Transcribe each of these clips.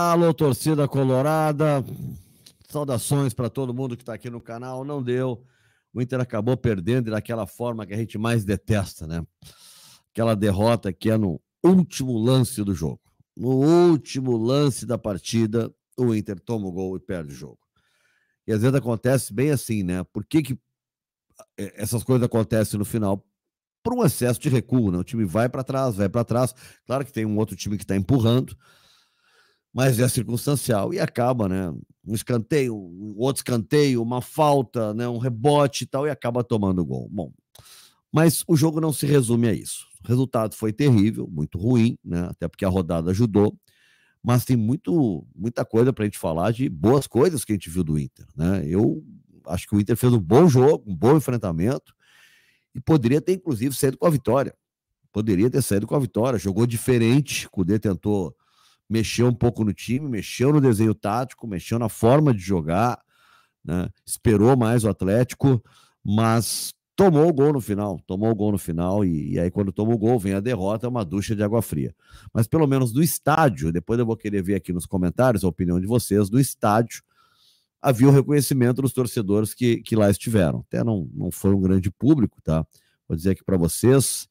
Alô, torcida colorada. Saudações para todo mundo que está aqui no canal. Não deu. O Inter acabou perdendo daquela forma que a gente mais detesta, né? Aquela derrota que é no último lance do jogo. No último lance da partida, o Inter toma o gol e perde o jogo. E às vezes acontece bem assim, né? Por que, que é, essas coisas acontecem no final? Por um excesso de recuo, né? O time vai para trás, vai para trás. Claro que tem um outro time que está empurrando, mas é circunstancial e acaba, né? Um escanteio, um outro escanteio, uma falta, né? um rebote e tal, e acaba tomando gol. Bom, mas o jogo não se resume a isso. O resultado foi terrível, muito ruim, né? Até porque a rodada ajudou. Mas tem muito, muita coisa para a gente falar de boas coisas que a gente viu do Inter. Né? Eu acho que o Inter fez um bom jogo, um bom enfrentamento, e poderia ter, inclusive, saído com a vitória. Poderia ter saído com a vitória. Jogou diferente, o Cudê tentou mexeu um pouco no time, mexeu no desenho tático, mexeu na forma de jogar, né? esperou mais o Atlético, mas tomou o gol no final, tomou o gol no final, e, e aí quando toma o gol vem a derrota, é uma ducha de água fria. Mas pelo menos no estádio, depois eu vou querer ver aqui nos comentários a opinião de vocês, no estádio havia o reconhecimento dos torcedores que, que lá estiveram. Até não, não foi um grande público, tá? Vou dizer aqui para vocês,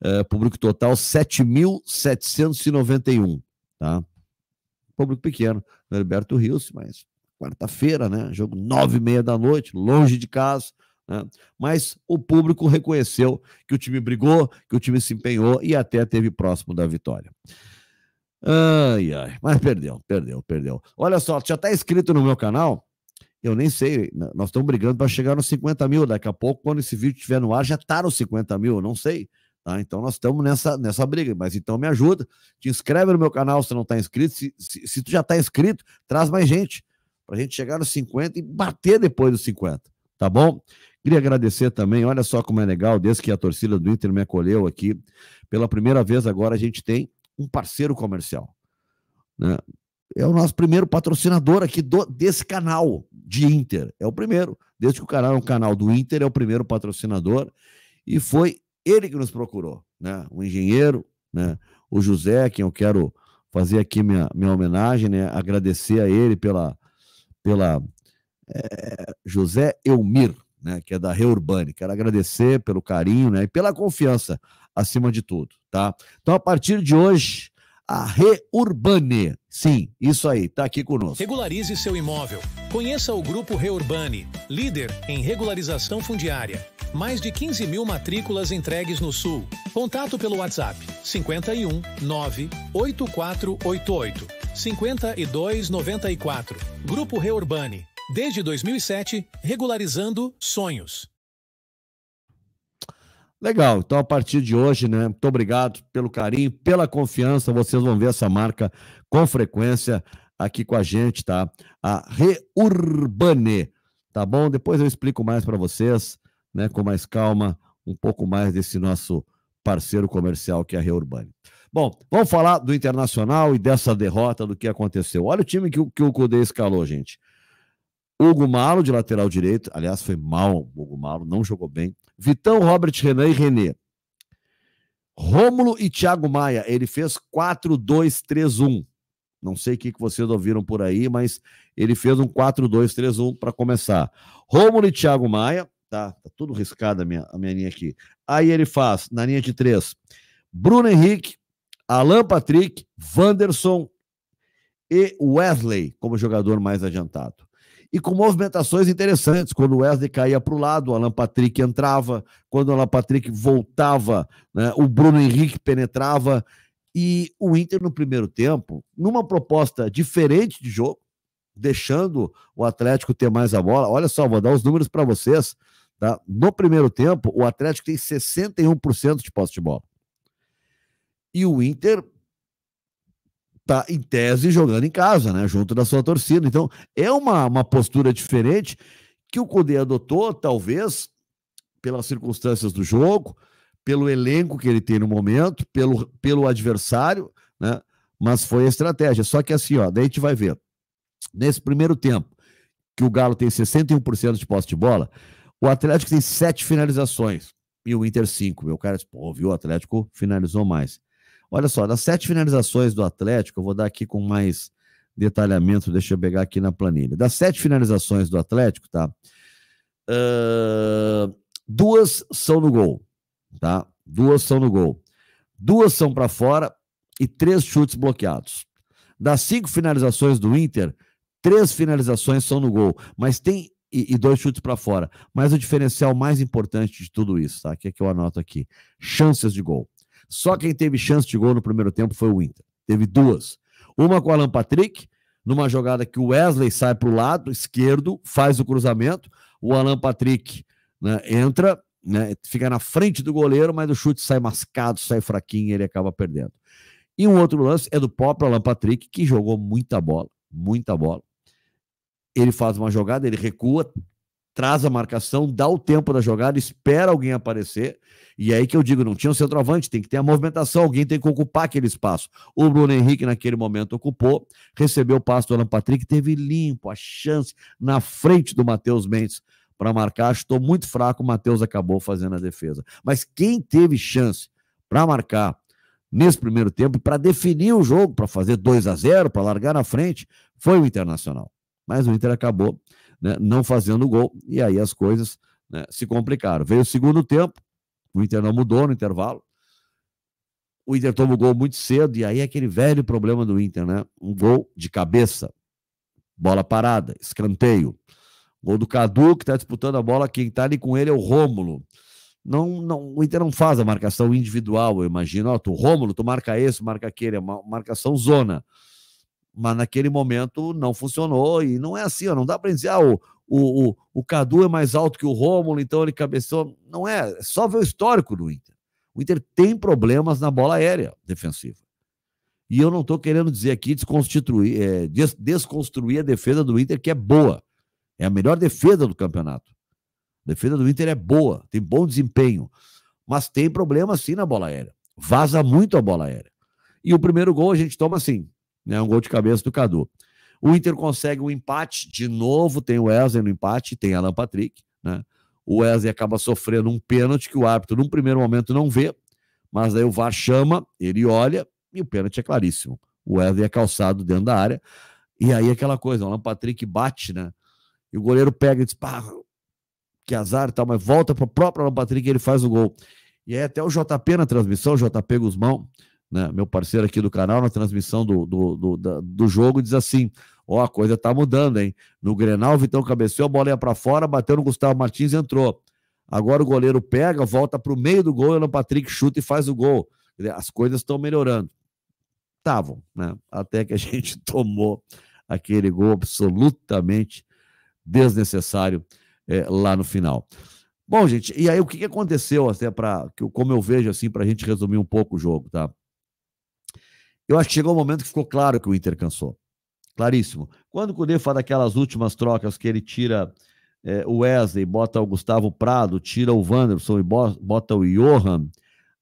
é, público total 7.791 tá? Público pequeno, Norberto Rios, mas quarta-feira, né? Jogo nove e meia da noite, longe de casa, né? Mas o público reconheceu que o time brigou, que o time se empenhou e até teve próximo da vitória. Ai, ai, mas perdeu, perdeu, perdeu. Olha só, já tá inscrito no meu canal? Eu nem sei, nós estamos brigando para chegar nos 50 mil. Daqui a pouco, quando esse vídeo estiver no ar, já tá nos 50 mil, não sei. Tá? Então nós estamos nessa, nessa briga, mas então me ajuda, te inscreve no meu canal se não está inscrito, se, se, se, tu já está inscrito, traz mais gente, para a gente chegar nos 50 e bater depois dos 50, tá bom? Queria agradecer também, olha só como é legal, desde que a torcida do Inter me acolheu aqui, pela primeira vez agora a gente tem um parceiro comercial, né? É o nosso primeiro patrocinador aqui do, desse canal de Inter. É o primeiro. Desde que o canal é um canal do Inter, é o primeiro patrocinador. E foi ele que nos procurou, né? O engenheiro, né? O José, quem eu quero fazer aqui minha, minha homenagem, né? Agradecer a ele pela, pela é, José Elmir, né? Que é da Reurbane. Quero agradecer pelo carinho, né? E pela confiança, acima de tudo, tá? Então, a partir de hoje, a Reurbane. Sim, isso aí, tá aqui conosco. Regularize seu imóvel. Conheça o Grupo Reurbane, líder em regularização fundiária. Mais de 15 mil matrículas entregues no Sul. Contato pelo WhatsApp 51 9 8488 5294. Grupo Reurbane. Desde 2007, regularizando sonhos. Legal, então a partir de hoje, né? Muito obrigado pelo carinho, pela confiança. Vocês vão ver essa marca com frequência aqui com a gente, tá? A Reurbane, tá bom? Depois eu explico mais para vocês, né? Com mais calma, um pouco mais desse nosso parceiro comercial que é a Reurbane. Bom, vamos falar do Internacional e dessa derrota, do que aconteceu. Olha o time que, que o Cudê escalou, gente. Hugo Malo de lateral direito, aliás, foi mal o Hugo Malo, não jogou bem. Vitão, Robert Renan e René. Rômulo e Thiago Maia, ele fez 4-2-3-1. Não sei o que vocês ouviram por aí, mas ele fez um 4-2-3-1 para começar. Rômulo e Thiago Maia, tá, tá tudo riscado a minha, a minha linha aqui. Aí ele faz, na linha de três, Bruno Henrique, Alan Patrick, Wanderson e Wesley como jogador mais adiantado e com movimentações interessantes. Quando o Wesley caía para o lado, o Alan Patrick entrava. Quando o Alan Patrick voltava, né, o Bruno Henrique penetrava. E o Inter, no primeiro tempo, numa proposta diferente de jogo, deixando o Atlético ter mais a bola. Olha só, vou dar os números para vocês. Tá? No primeiro tempo, o Atlético tem 61% de posse de bola. E o Inter está, em tese, jogando em casa, né? Junto da sua torcida. Então, é uma, uma postura diferente que o Cudê adotou, talvez, pelas circunstâncias do jogo, pelo elenco que ele tem no momento, pelo, pelo adversário, né? Mas foi a estratégia. Só que assim, ó, daí a gente vai ver. Nesse primeiro tempo, que o Galo tem 61% de posse de bola, o Atlético tem sete finalizações e o Inter cinco. Meu cara disse, pô, viu, o Atlético finalizou mais. Olha só, das sete finalizações do Atlético, eu vou dar aqui com mais detalhamento, deixa eu pegar aqui na planilha. Das sete finalizações do Atlético, tá? Uh, duas são no gol, tá? Duas são no gol. Duas são para fora e três chutes bloqueados. Das cinco finalizações do Inter, três finalizações são no gol, mas tem e, e dois chutes para fora. Mas o diferencial mais importante de tudo isso, tá? Que é que eu anoto aqui: chances de gol. Só quem teve chance de gol no primeiro tempo foi o Inter. Teve duas. Uma com o Alan Patrick, numa jogada que o Wesley sai para o lado esquerdo, faz o cruzamento. O Alan Patrick né, entra, né, fica na frente do goleiro, mas o chute sai mascado, sai fraquinho e ele acaba perdendo. E um outro lance é do próprio Alan Patrick, que jogou muita bola, muita bola. Ele faz uma jogada, ele recua, traz a marcação, dá o tempo da jogada, espera alguém aparecer. E é aí que eu digo, não tinha um centroavante, tem que ter a movimentação, alguém tem que ocupar aquele espaço. O Bruno Henrique, naquele momento, ocupou, recebeu o passo do Alan Patrick, teve limpo a chance na frente do Matheus Mendes para marcar. Estou muito fraco, o Matheus acabou fazendo a defesa. Mas quem teve chance para marcar nesse primeiro tempo, para definir o jogo, para fazer 2 a 0 para largar na frente, foi o Internacional. Mas o Inter acabou né, não fazendo gol, e aí as coisas né, se complicaram. Veio o segundo tempo, o Inter não mudou no intervalo, o Inter toma o gol muito cedo, e aí é aquele velho problema do Inter, né? Um gol de cabeça, bola parada, escanteio. Gol do Cadu, que está disputando a bola, quem está ali com ele é o Rômulo. Não, não, o Inter não faz a marcação individual, eu imagino. Ó, tu, Rômulo, tu marca esse, marca aquele, é uma marcação zona mas naquele momento não funcionou e não é assim, ó, não dá para dizer, ah, o, o, o, o, Cadu é mais alto que o Rômulo, então ele cabeceou. Não é, é só ver o histórico do Inter. O Inter tem problemas na bola aérea defensiva. E eu não estou querendo dizer aqui desconstituir, é, des, desconstruir a defesa do Inter, que é boa. É a melhor defesa do campeonato. A defesa do Inter é boa, tem bom desempenho. Mas tem problema sim na bola aérea. Vaza muito a bola aérea. E o primeiro gol a gente toma assim, né? Um gol de cabeça do Cadu. O Inter consegue um empate, de novo tem o Wesley no empate, tem Alan Patrick, né? O Wesley acaba sofrendo um pênalti que o árbitro, num primeiro momento, não vê, mas aí o VAR chama, ele olha e o pênalti é claríssimo. O Wesley é calçado dentro da área. E aí aquela coisa, o Alan Patrick bate, né? E o goleiro pega e diz, pá, que azar e tal, mas volta para o próprio Alan Patrick e ele faz o gol. E aí até o JP na transmissão, o JP Guzmão, né, meu parceiro aqui do canal, na transmissão do, do, do, da, do jogo, diz assim: Ó, oh, a coisa tá mudando, hein? No Grenal, o Vitão cabeceou, a bola ia pra fora, bateu no Gustavo Martins e entrou. Agora o goleiro pega, volta pro meio do gol, e o Patrick chuta e faz o gol. As coisas estão melhorando. Estavam, né? Até que a gente tomou aquele gol absolutamente desnecessário é, lá no final. Bom, gente, e aí o que aconteceu até para como eu vejo assim para a gente resumir um pouco o jogo, tá? Eu acho que chegou um momento que ficou claro que o Inter cansou. Claríssimo. Quando o Cudê faz aquelas últimas trocas que ele tira é, o Wesley, bota o Gustavo Prado, tira o Wanderson e bota o Johan,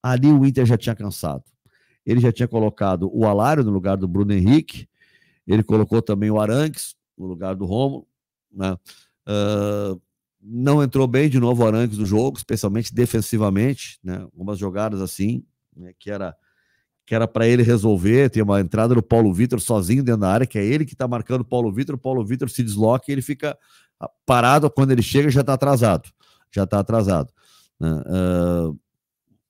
ali o Inter já tinha cansado. Ele já tinha colocado o Alário no lugar do Bruno Henrique, ele colocou também o Aranques no lugar do Romo. Né? Uh, não entrou bem de novo o Aranques no jogo, especialmente defensivamente, né? algumas jogadas assim, né? que era que era para ele resolver, tem uma entrada do Paulo Vitor sozinho dentro da área, que é ele que está marcando o Paulo Vitor, o Paulo Vitor se desloca e ele fica ah, parado, quando ele chega já está atrasado, já está atrasado. Uh,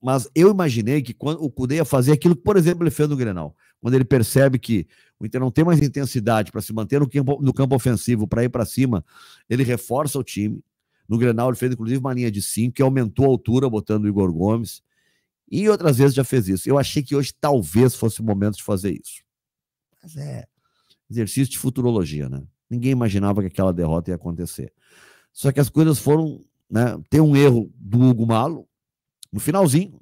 mas eu imaginei que quando o Cudê ia fazer aquilo que, por exemplo, ele fez no Grenal, quando ele percebe que o Inter não tem mais intensidade para se manter no campo, no campo ofensivo, para ir para cima, ele reforça o time. No Grenal ele fez inclusive uma linha de 5, que aumentou a altura botando o Igor Gomes. E outras vezes já fez isso. Eu achei que hoje talvez fosse o momento de fazer isso. Mas é exercício de futurologia, né? Ninguém imaginava que aquela derrota ia acontecer. Só que as coisas foram, né? Tem um erro do Hugo Malo no finalzinho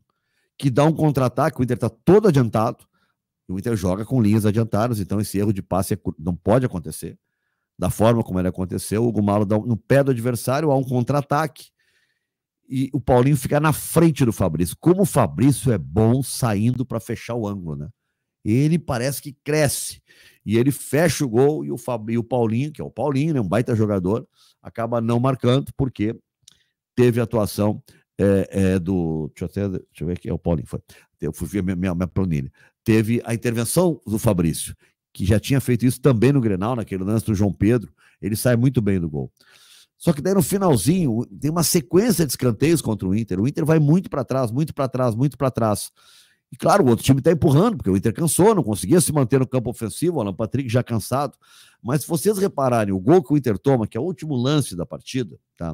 que dá um contra-ataque, o Inter está todo adiantado. O Inter joga com linhas adiantadas, então esse erro de passe é não pode acontecer. Da forma como ele aconteceu, o Hugo Malo dá um, no pé do adversário há um contra-ataque e o Paulinho ficar na frente do Fabrício. Como o Fabrício é bom saindo para fechar o ângulo, né? Ele parece que cresce e ele fecha o gol e o, Fab... e o Paulinho, que é o Paulinho, né, um baita jogador, acaba não marcando porque teve atuação é, é, do. Deixa eu, até, deixa eu ver aqui, é o Paulinho, foi. Eu fui ver minha, minha, minha planilha. Teve a intervenção do Fabrício, que já tinha feito isso também no Grenal, naquele lance do João Pedro. Ele sai muito bem do gol. Só que daí no finalzinho, tem uma sequência de escanteios contra o Inter. O Inter vai muito para trás, muito para trás, muito para trás. E claro, o outro time está empurrando, porque o Inter cansou, não conseguia se manter no campo ofensivo, o Alan Patrick já cansado. Mas se vocês repararem, o gol que o Inter toma, que é o último lance da partida, tá?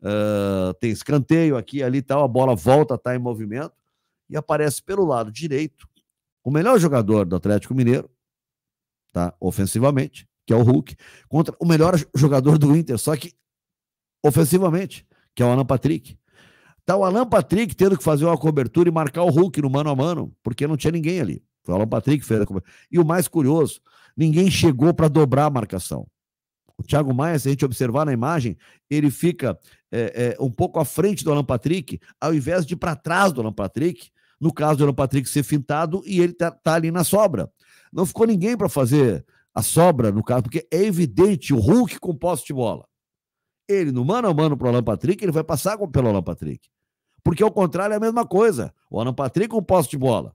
Uh, tem escanteio aqui ali tal, tá, a bola volta, tá em movimento, e aparece pelo lado direito o melhor jogador do Atlético Mineiro, tá? Ofensivamente, que é o Hulk, contra o melhor jogador do Inter, só que ofensivamente, que é o Alan Patrick. Tá o Alan Patrick tendo que fazer uma cobertura e marcar o Hulk no mano a mano, porque não tinha ninguém ali. Foi o Alan Patrick que fez a cobertura. E o mais curioso, ninguém chegou para dobrar a marcação. O Thiago Maia, se a gente observar na imagem, ele fica é, é, um pouco à frente do Alan Patrick, ao invés de para trás do Alan Patrick, no caso do Alan Patrick ser fintado e ele tá, tá ali na sobra. Não ficou ninguém para fazer a sobra, no caso, porque é evidente o Hulk com posse de bola. Ele, no mano a mano para o Alan Patrick, ele vai passar pelo Alan Patrick. Porque ao contrário é a mesma coisa. O Alan Patrick com posse de bola.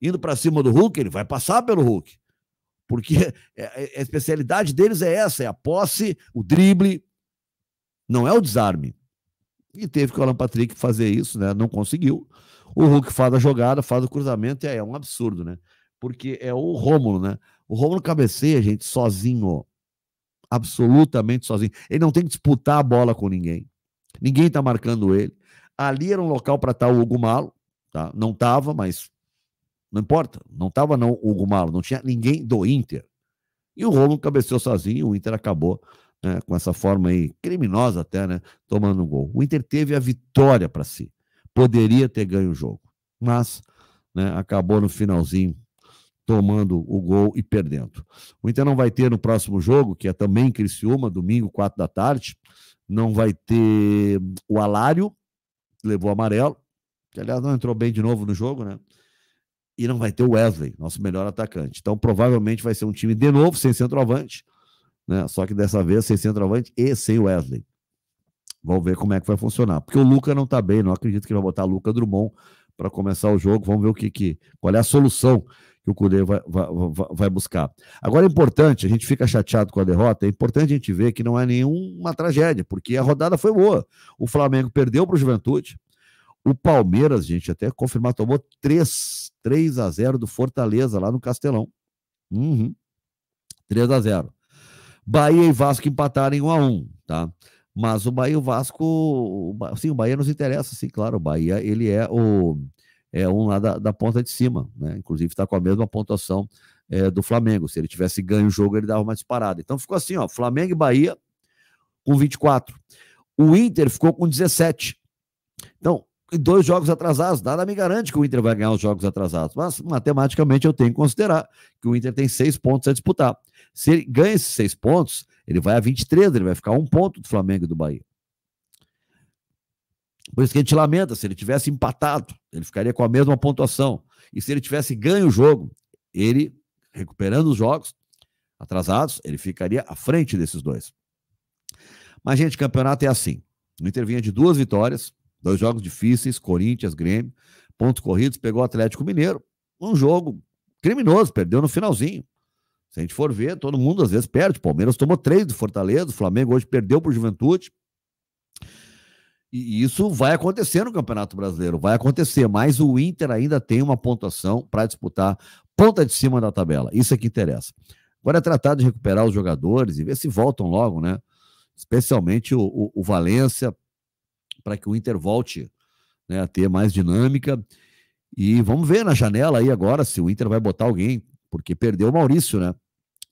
Indo para cima do Hulk, ele vai passar pelo Hulk. Porque é, é, a especialidade deles é essa: é a posse, o drible, não é o desarme. E teve que o Alan Patrick fazer isso, né? Não conseguiu. O Hulk faz a jogada, faz o cruzamento, e aí é um absurdo, né? Porque é o Rômulo, né? O Romulo cabeceia, gente, sozinho. Absolutamente sozinho. Ele não tem que disputar a bola com ninguém. Ninguém tá marcando ele. Ali era um local para estar tá o Hugo Malo, tá? Não tava, mas não importa. Não tava não o Hugo Malo, não tinha ninguém do Inter. E o Romulo cabeceou sozinho, o Inter acabou né, com essa forma aí, criminosa até, né, tomando um gol. O Inter teve a vitória para si. Poderia ter ganho o jogo, mas né, acabou no finalzinho tomando o gol e perdendo. O Inter não vai ter no próximo jogo, que é também em Criciúma, domingo, quatro da tarde, não vai ter o Alário, que levou amarelo, que aliás não entrou bem de novo no jogo, né? E não vai ter o Wesley, nosso melhor atacante. Então provavelmente vai ser um time de novo sem centroavante, né? Só que dessa vez sem centroavante e sem Wesley. Vamos ver como é que vai funcionar. Porque o Luca não tá bem, não acredito que vai botar Luca Drummond para começar o jogo. Vamos ver o que, que qual é a solução que o Cudê vai, vai, vai, buscar. Agora é importante, a gente fica chateado com a derrota, é importante a gente ver que não é nenhuma tragédia, porque a rodada foi boa. O Flamengo perdeu para o Juventude, o Palmeiras, gente, até confirmar, tomou 3, 3 a 0 do Fortaleza lá no Castelão. Uhum. 3 a 0 Bahia e Vasco empataram em 1 a 1 tá? Mas o Bahia e o Vasco, sim, o Bahia nos interessa, sim, claro, o Bahia, ele é o é um lá da, da ponta de cima, né? Inclusive está com a mesma pontuação é, do Flamengo. Se ele tivesse ganho o jogo, ele dava uma disparada. Então ficou assim, ó, Flamengo e Bahia com 24. O Inter ficou com 17. Então, dois jogos atrasados. Nada me garante que o Inter vai ganhar os jogos atrasados. Mas, matematicamente, eu tenho que considerar que o Inter tem seis pontos a disputar. Se ele ganha esses seis pontos, ele vai a 23, ele vai ficar um ponto do Flamengo e do Bahia. Por isso que a gente lamenta, se ele tivesse empatado, ele ficaria com a mesma pontuação. E se ele tivesse ganho o jogo, ele, recuperando os jogos atrasados, ele ficaria à frente desses dois. Mas, gente, campeonato é assim. O Inter vinha de duas vitórias, dois jogos difíceis, Corinthians, Grêmio, pontos corridos, pegou o Atlético Mineiro. Um jogo criminoso, perdeu no finalzinho. Se a gente for ver, todo mundo às vezes perde. O Palmeiras tomou três do Fortaleza, o Flamengo hoje perdeu para o Juventude. E isso vai acontecer no Campeonato Brasileiro, vai acontecer, mas o Inter ainda tem uma pontuação para disputar ponta de cima da tabela. Isso é que interessa. Agora é tratar de recuperar os jogadores e ver se voltam logo, né? Especialmente o, o, o Valência, para que o Inter volte né, a ter mais dinâmica. E vamos ver na janela aí agora se o Inter vai botar alguém, porque perdeu o Maurício, né?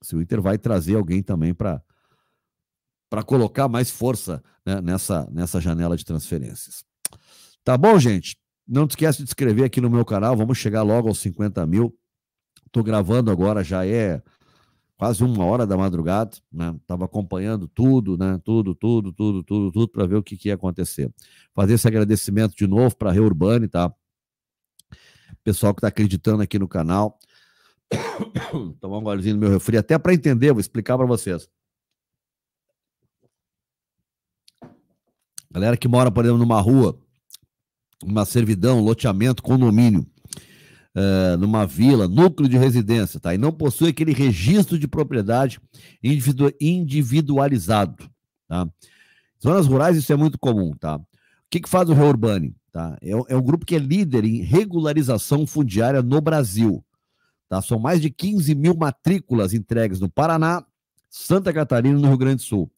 Se o Inter vai trazer alguém também para para colocar mais força né, nessa, nessa janela de transferências. Tá bom, gente? Não esquece de se inscrever aqui no meu canal. Vamos chegar logo aos 50 mil. Estou gravando agora, já é quase uma hora da madrugada, né? Tava acompanhando tudo, né? Tudo, tudo, tudo, tudo, tudo para ver o que, que, ia acontecer. Fazer esse agradecimento de novo para a Reurbane, tá? Pessoal que está acreditando aqui no canal. Tomar um golezinho no meu refri, até para entender, vou explicar para vocês. Galera que mora, por exemplo, numa rua, uma servidão, loteamento, condomínio, uh, numa vila, núcleo de residência, tá? E não possui aquele registro de propriedade individu individualizado, tá? Zonas rurais, isso é muito comum, tá? O que, que faz o Reurbani? Tá? É, é um grupo que é líder em regularização fundiária no Brasil. Tá? São mais de 15 mil matrículas entregues no Paraná, Santa Catarina e no Rio Grande do Sul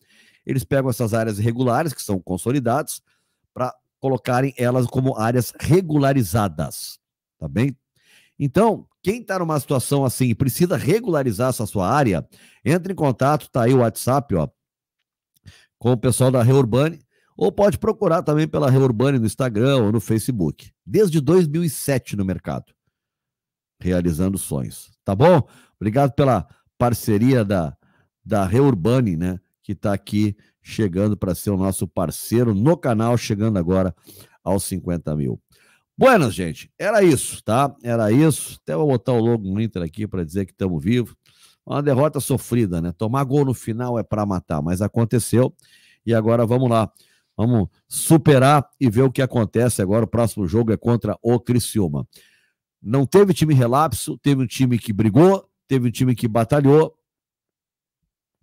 eles pegam essas áreas irregulares, que são consolidadas, para colocarem elas como áreas regularizadas, tá bem? Então, quem está numa situação assim e precisa regularizar essa sua área, entre em contato, tá aí o WhatsApp, ó, com o pessoal da Reurbane, ou pode procurar também pela Reurbane no Instagram ou no Facebook. Desde 2007 no mercado, realizando sonhos, tá bom? Obrigado pela parceria da, da Reurbane, né? que está aqui chegando para ser o nosso parceiro no canal, chegando agora aos 50 mil. Buenas, gente. Era isso, tá? Era isso. Até vou botar o logo no Inter aqui para dizer que estamos vivos. Uma derrota sofrida, né? Tomar gol no final é para matar, mas aconteceu. E agora vamos lá. Vamos superar e ver o que acontece agora. O próximo jogo é contra o Criciúma. Não teve time relapso, teve um time que brigou, teve um time que batalhou,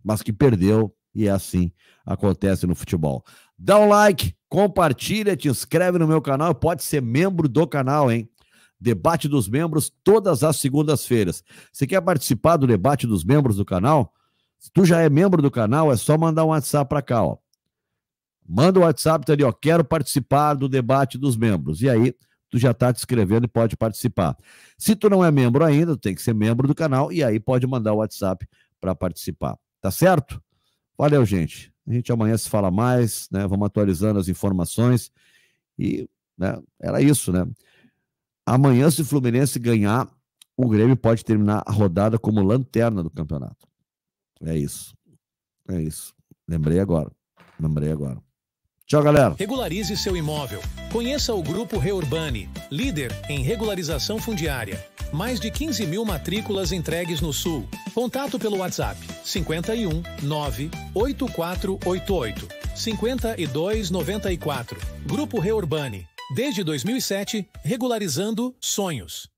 mas que perdeu e é assim acontece no futebol. Dá um like, compartilha, te inscreve no meu canal, pode ser membro do canal, hein? Debate dos membros todas as segundas-feiras. Você quer participar do debate dos membros do canal? Se tu já é membro do canal, é só mandar um WhatsApp para cá, ó. Manda o um WhatsApp tá ali, ó, quero participar do debate dos membros. E aí, tu já está te inscrevendo e pode participar. Se tu não é membro ainda, tu tem que ser membro do canal e aí pode mandar o WhatsApp para participar. Tá certo? Valeu, gente. A gente amanhã se fala mais, né? Vamos atualizando as informações. E né, era isso, né? Amanhã, se o Fluminense ganhar, o Grêmio pode terminar a rodada como lanterna do campeonato. É isso. É isso. Lembrei agora. Lembrei agora. Tchau, galera. Regularize seu imóvel. Conheça o Grupo Reurbani, líder em regularização fundiária. Mais de 15 mil matrículas entregues no Sul. Contato pelo WhatsApp 51 9 8488 5294. Grupo Reurbani. Desde 2007, regularizando sonhos.